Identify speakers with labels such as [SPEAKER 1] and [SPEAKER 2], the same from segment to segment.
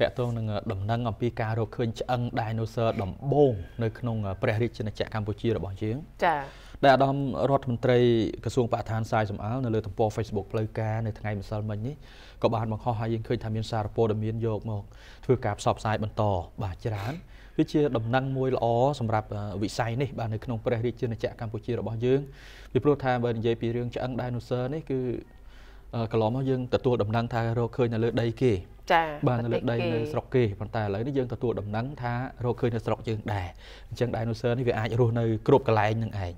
[SPEAKER 1] តកតងនឹងដំណឹងអំពីការរកឃើញឆ្អឹងដាយណូស័រដំបូងនៅក្នុងព្រះរាជាណាចក្រកម្ពុជារបស់យើងចា៎ដែលអាដាមរដ្ឋមន្ត្រីក្រសួងបរិស្ថានសាយសំអល់នៅលើទំព័រ Facebook ផ្លូវការនៅថ្ងៃម្សិលមិញនេះក៏បានបង្ហោះឲ្យយើងឃើញថាមានសារព័ត៌មានយកមកធ្វើការផ្សព្វផ្សាយបន្តបាទច្រើនវាជាដំណឹងមួយល្អសម្រាប់វិស័យនេះបាទនៅក្នុងព្រះរាជាណាចក្រកម្ពុជារបស់យើងពីព្រោះថាបើនិយាយពីរឿងឆ្អឹងដាយណូស័រនេះគឺកន្លងមកយើងទទួលដំណឹងថារកឃើញនៅលើដីគេ
[SPEAKER 2] ចា៎បាទនៅលើដីនៅស្រុក
[SPEAKER 1] គេប៉ុន្តែឥឡូវនេះយើងទទួលដំណឹងថារកឃើញនៅស្រុកយើងដែរអញ្ចឹងដៃណូស័រនេះវាអាចរស់នៅគ្រប់កន្លែងនឹងឯង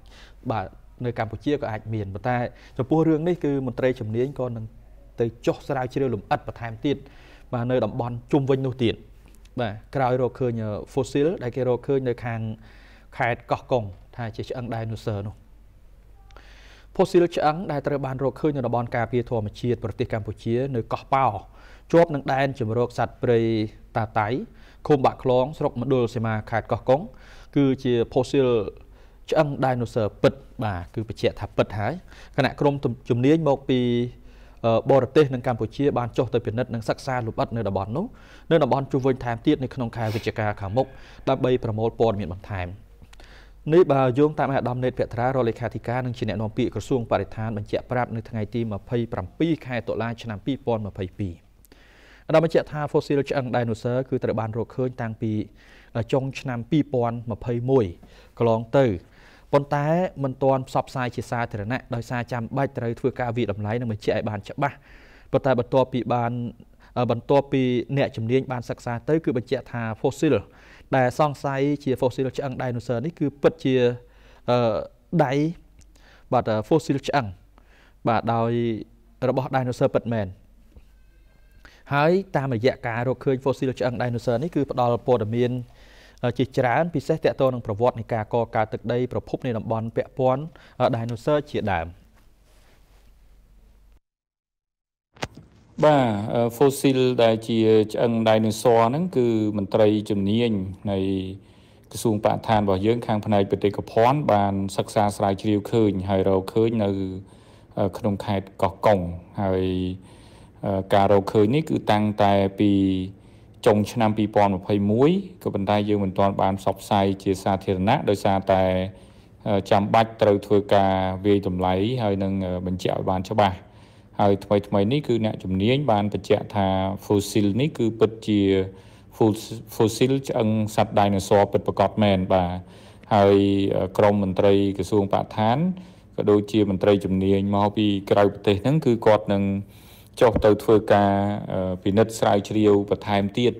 [SPEAKER 1] បាទនៅកម្ពុជាក៏អាចមានប៉ុន្តែចំពោះរឿងនេះគឺមន្ត្រីជំនាញក៏នឹងទៅចុះស្រាវជ្រាវលំអិតបន្ថែមទៀតបាទនៅតំបន់ជុំវិញនោះទៀតបាទក្រោយរកឃើញ fossil ដែលគេរកឃើញនៅខាងខេត្តកោះកុងថាជាឆ្អឹង dinosaur នោះផូស៊ីលឆ្អឹងដែលត្រូវបានរកឃើញនៅតំបន់ការពារធម្មជាតិប្រទេសកម្ពុជានៅកោះប៉ោជាប់នឹងដែនជំរកសត្វព្រៃតាតៃឃុំបាក់ខ្លងស្រុកមណ្ឌលសីមាខេត្តកោះកុងគឺជាផូស៊ីលឆ្អឹងដាយណូស័រពិតបាទគឺបញ្ជាក់ថាពិតហើយគណៈក្រុមជំនាញមកពីបរទេសនឹងកម្ពុជាបានចុះទៅពិនិត្យនិងសិក្សាលម្អិតនៅតំបន់នោះនៅតំបន់ជួរវិញថែមទៀតនៅក្នុងខែវិច្ឆិកាខាងមុខដើម្បីប្រមូលព័ត៌មានបន្ថែម។នេះបើយោងតាមអាដាមណេតភត្រារដ្ឋលេខាធិការនិងជាអ្នកនាំពាក្យក្រសួងបរិស្ថានបញ្ជាក់ប្រាប់នៅថ្ងៃទី27ខែតុលាឆ្នាំ2022អាដាមបញ្ជាក់ថាហ្វូស៊ីលឆ្អឹងដៃណូស័រគឺត្រូវបានរកឃើញតាំងពី ចុង ឆ្នាំ2021កន្លងទៅប៉ុន្តែមិនទាន់ផ្សព្វផ្សាយជាសាធារណៈដោយសារចាំបាច់ត្រូវធ្វើការវិតម្លៃនិងបញ្ជាក់ឲ្យបានច្បាស់ប៉ុន្តែបន្ទាប់ពីបានបន្ទាប់ពីអ្នកជំនាញបានសិក្សាទៅគឺបញ្ជាក់ថា fossil ដែលសង្ស័យជា fossil ឆ្អឹង dinosaur នេះគឺពិតជាអឺដៃបាទ fossil ឆ្អឹងបាទដោយរបស់ dinosaur ពិតមែនហើយតាមរយៈការរកឃើញ fossil ឆ្អឹង dinosaur នេះគឺផ្ដល់ព័ត៌មានជាច្រើនពិសេសតកតទៅនឹងប្រវត្តិនៃការកកើតទឹកដី ប្រភពនៃតំបន់ពាក់ព័ន្ធ dinosaur ជាដើម។
[SPEAKER 2] បាទ fossil ដែលជាឆ្អឹងដៃណូស័រហ្នឹងគឺមន្ត្រីជំនាញនៃ ក្រសួងបរិស្ថានរបស់យើងខាងផ្នែកបេតិកភណ្ឌបានសិក្សាស្រាវជ្រាវឃើញហើយរកឃើញនៅក្នុងខេត្តកោះកុងហើយការរកឃើញនេះគឺតាំងតែពីចុងឆ្នាំ2021ក៏ប៉ុន្តែយើងមិនទាន់បានផ្សព្វផ្សាយជាសាធារណៈដោយសារតែចាំបាច់ត្រូវធ្វើការវាយតម្លៃហើយនឹងបញ្ជាក់ឲ្យបានច្បាស់ហើយថ្មីថ្មីនេះគឺអ្នកជំនាញបានបញ្ជាក់ថា fossil នេះ គឺពិតជា fossil ឆ្អឹងសត្វដាយណូស័រពិតប្រាកដមែនបាទហើយក្រមមន្ត្រីក្រសួងបរិស្ថានក៏ដូចជាមន្ត្រីជំនាញមកពីក្រៅប្រទេសហ្នឹងគឺគាត់នឹងចុះទៅធ្វើការពិនិត្យស្រាវជ្រាវបន្ថែមទៀត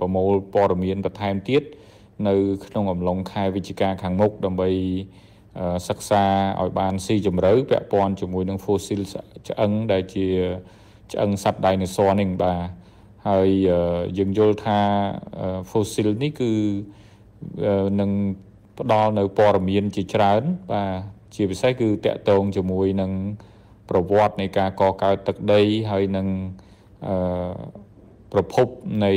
[SPEAKER 2] ប្រមូលព័ត៌មានបន្ថែមទៀតនៅក្នុងអំឡុងខែវិច្ឆិកាខាងមុខដើម្បីសិក្សាឲ្យបានស៊ីជម្រៅពាក់ព័ន្ធជាមួយនឹង fossil ឆ្អឹងដែលជាឆ្អឹងសត្វ dinosaur នេះបាទហើយយើងយល់ថា fossil នេះគឺនឹងផ្ដល់នៅព័ត៌មានជាច្រើន បាទជាពិសេសគឺតកតងជាមួយនឹងប្រវត្តិនៃការកកើតទឹកដីហើយនឹងអឺប្រភពនៃ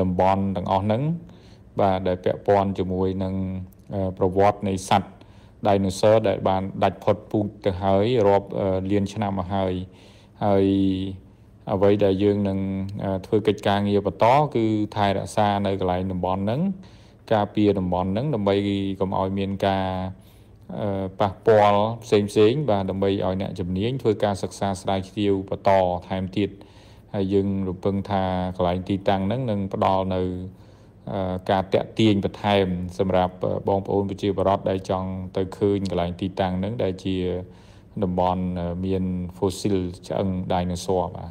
[SPEAKER 2] តំបន់ទាំងអស់ហ្នឹងបាទដែលពាក់ព័ន្ធជាមួយនឹងប្រវត្តិនៃសត្វដៃណូស័រដែលបានដាច់ផុតពូជទៅហើយរាប់លានឆ្នាំមកហើយហើយអ្វីដែលយើងនឹងធ្វើកិច្ចការងារបន្តគឺ ថែរក្សានៅកន្លែងតំបន់ហ្នឹងការពារតំបន់ហ្នឹងដើម្បីកុំឲ្យមានការប៉ះពាល់ផ្សេងផ្សេងបាទដើម្បីឲ្យអ្នកជំនាញធ្វើការសិក្សាស្រាវជ្រាវបន្តថែមទៀតហើយយើងរំពឹងថាកន្លែងទីតាំងហ្នឹងនឹងផ្ដល់នៅការតាក់ទាញបន្ថែម សម្រាប់បងប្អូនប្រជាពលរដ្ឋដែលចង់ទៅឃើញកន្លែងទីតាំងហ្នឹងដែលជាតំបន់មាន fossil ឆ្អឹង dinosaur បាទ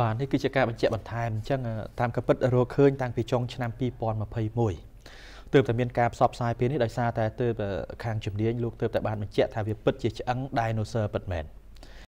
[SPEAKER 2] បាទនេះគឺជា
[SPEAKER 1] ការបញ្ជាក់បន្ថែមអញ្ចឹងតាមការពិតរកឃើញតាំងពីចុង ឆ្នាំ2021ទើបតែមានការផ្សព្វផ្សាយពេលនេះដោយសារតែទើបខាងជំនាញលោកទើបតែបានបញ្ជាក់ថាវាពិតជាឆ្អឹង dinosaur ពិតមែន។